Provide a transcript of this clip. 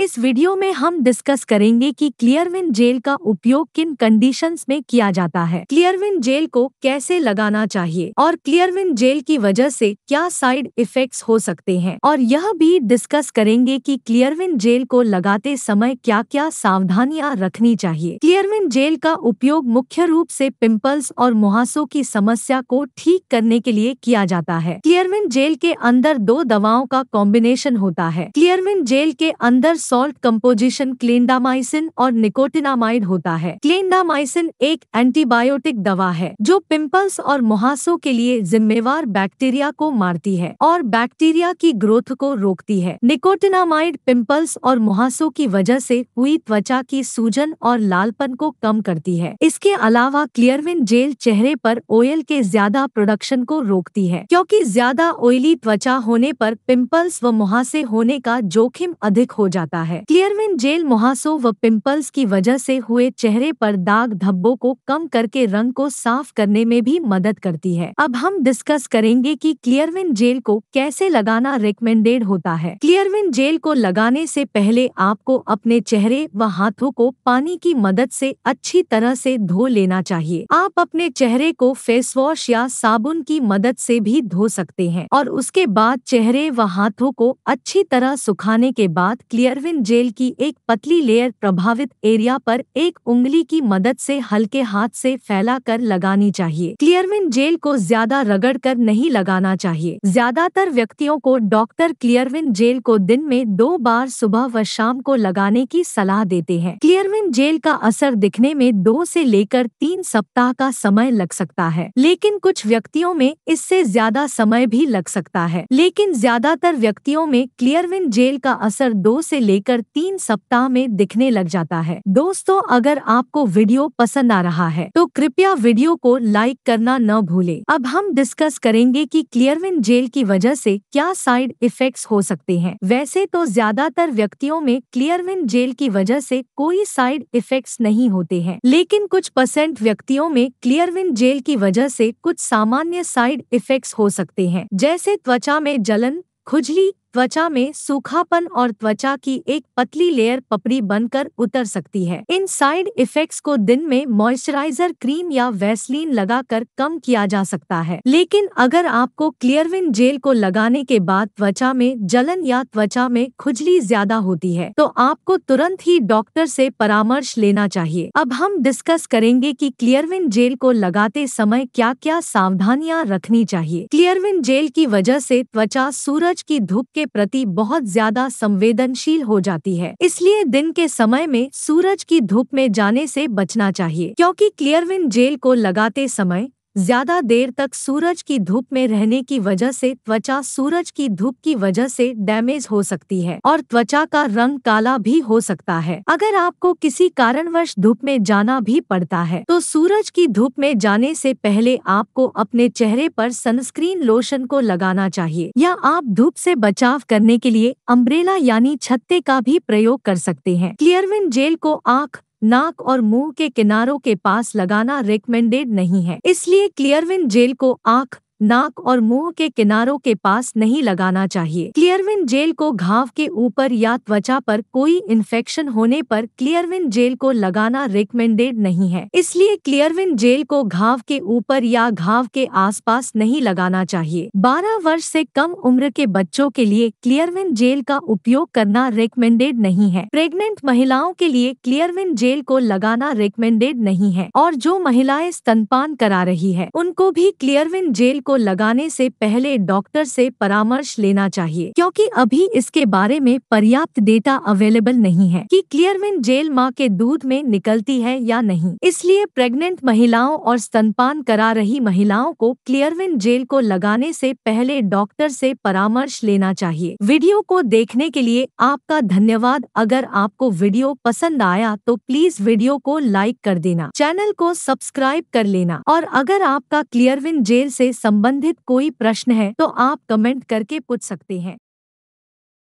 इस वीडियो में हम डिस्कस करेंगे कि क्लियरविन जेल का उपयोग किन कंडीशंस में किया जाता है क्लियरविन जेल को कैसे लगाना चाहिए और क्लियरविन जेल की वजह से क्या साइड इफेक्ट्स हो सकते हैं और यह भी डिस्कस करेंगे कि क्लियरविन जेल को लगाते समय क्या क्या सावधानियां रखनी चाहिए क्लियरविन जेल का उपयोग मुख्य रूप ऐसी पिम्पल्स और मुहासों की समस्या को ठीक करने के लिए किया जाता है क्लियरविन जेल के अंदर दो दवाओं का कॉम्बिनेशन होता है क्लियरविन जेल के अंदर सॉल्ट कंपोजिशन क्लेंडामाइसिन और निकोटिनामाइड होता है क्लेंडामाइसिन एक एंटीबायोटिक दवा है जो पिंपल्स और मुहासों के लिए जिम्मेवार बैक्टीरिया को मारती है और बैक्टीरिया की ग्रोथ को रोकती है निकोटिनामाइड पिंपल्स और मुहासों की वजह से हुई त्वचा की सूजन और लालपन को कम करती है इसके अलावा क्लियरविन जेल चेहरे पर ऑयल के ज्यादा प्रोडक्शन को रोकती है क्योंकि ज्यादा ऑयली त्वचा होने पर पिंपल्स व मुहासे होने का जोखिम अधिक हो जाता सकता है क्लियरविन जेल मुहासों व पिंपल्स की वजह से हुए चेहरे पर दाग धब्बों को कम करके रंग को साफ करने में भी मदद करती है अब हम डिस्कस करेंगे कि क्लियरविन जेल को कैसे लगाना रिकमेंडेड होता है क्लियरविन जेल को लगाने से पहले आपको अपने चेहरे व हाथों को पानी की मदद से अच्छी तरह से धो लेना चाहिए आप अपने चेहरे को फेस वॉश या साबुन की मदद से भी धो सकते हैं और उसके बाद चेहरे व हाथों को अच्छी तरह सुखाने के बाद क्लियर डार्विन जेल की एक पतली लेयर प्रभावित एरिया पर एक उंगली की मदद से हल्के हाथ से फैला कर लगानी चाहिए क्लियरविन जेल को ज्यादा रगड़ कर नहीं लगाना चाहिए ज्यादातर व्यक्तियों को डॉक्टर क्लियरविन जेल को दिन में दो बार सुबह व शाम को लगाने की सलाह देते हैं क्लियरविन जेल का असर दिखने में दो से लेकर तीन सप्ताह का समय लग सकता है लेकिन कुछ व्यक्तियों में इससे ज्यादा समय भी लग सकता है लेकिन ज्यादातर व्यक्तियों में क्लियरविन जेल का असर दो से ले लेकर तीन सप्ताह में दिखने लग जाता है दोस्तों अगर आपको वीडियो पसंद आ रहा है तो कृपया वीडियो को लाइक करना न भूले अब हम डिस्कस करेंगे कि क्लियरविन जेल की वजह से क्या साइड इफेक्ट्स हो सकते हैं वैसे तो ज्यादातर व्यक्तियों में क्लियरविन जेल की वजह से कोई साइड इफेक्ट्स नहीं होते हैं लेकिन कुछ परसेंट व्यक्तियों में क्लियरविन जेल की वजह से कुछ सामान्य साइड इफेक्ट्स हो सकते हैं जैसे त्वचा में जलन खुजली त्वचा में सूखापन और त्वचा की एक पतली लेयर पपड़ी बनकर उतर सकती है इन साइड इफेक्ट्स को दिन में मॉइस्चराइजर क्रीम या वैसलीन लगाकर कम किया जा सकता है लेकिन अगर आपको क्लियरविन जेल को लगाने के बाद त्वचा में जलन या त्वचा में खुजली ज्यादा होती है तो आपको तुरंत ही डॉक्टर से परामर्श लेना चाहिए अब हम डिस्कस करेंगे कि क्लियरविन जेल को लगाते समय क्या क्या सावधानियां रखनी चाहिए क्लियरविन जेल की वजह से त्वचा सूरज की धूप के प्रति बहुत ज्यादा संवेदनशील हो जाती है इसलिए दिन के समय में सूरज की धूप में जाने से बचना चाहिए क्योंकि क्लियरविन जेल को लगाते समय ज्यादा देर तक सूरज की धूप में रहने की वजह से त्वचा सूरज की धूप की वजह से डैमेज हो सकती है और त्वचा का रंग काला भी हो सकता है अगर आपको किसी कारणवश धूप में जाना भी पड़ता है तो सूरज की धूप में जाने से पहले आपको अपने चेहरे पर सनस्क्रीन लोशन को लगाना चाहिए या आप धूप से बचाव करने के लिए अम्ब्रेला यानी छत्ते का भी प्रयोग कर सकते हैं क्लियरविन जेल को आँख नाक और मुंह के किनारों के पास लगाना रिकमेंडेड नहीं है इसलिए क्लियरविन जेल को आंख नाक और मुंह के किनारों के पास नहीं लगाना चाहिए क्लियरविन जेल को घाव के ऊपर या त्वचा पर कोई इन्फेक्शन होने पर क्लियरविन जेल को लगाना रिकमेंडेड नहीं है इसलिए क्लियरविन जेल को घाव के ऊपर या घाव के आसपास नहीं लगाना चाहिए 12 वर्ष से कम उम्र के बच्चों के लिए क्लियरविन जेल का उपयोग करना रिकमेंडेड नहीं है प्रेग्नेंट महिलाओं के लिए क्लियरविन जेल को लगाना रिकमेंडेड नहीं है और जो महिलाएं स्तनपान करा रही है उनको भी क्लियरविन जेल को को लगाने से पहले डॉक्टर से परामर्श लेना चाहिए क्योंकि अभी इसके बारे में पर्याप्त डेटा अवेलेबल नहीं है कि क्लियरविन जेल माँ के दूध में निकलती है या नहीं इसलिए प्रेग्नेंट महिलाओं और स्तनपान करा रही महिलाओं को क्लियरविन जेल को लगाने से पहले डॉक्टर से परामर्श लेना चाहिए वीडियो को देखने के लिए आपका धन्यवाद अगर आपको वीडियो पसंद आया तो प्लीज वीडियो को लाइक कर देना चैनल को सब्सक्राइब कर लेना और अगर आपका क्लियरविन जेल से संबंध संबंधित कोई प्रश्न है तो आप कमेंट करके पूछ सकते हैं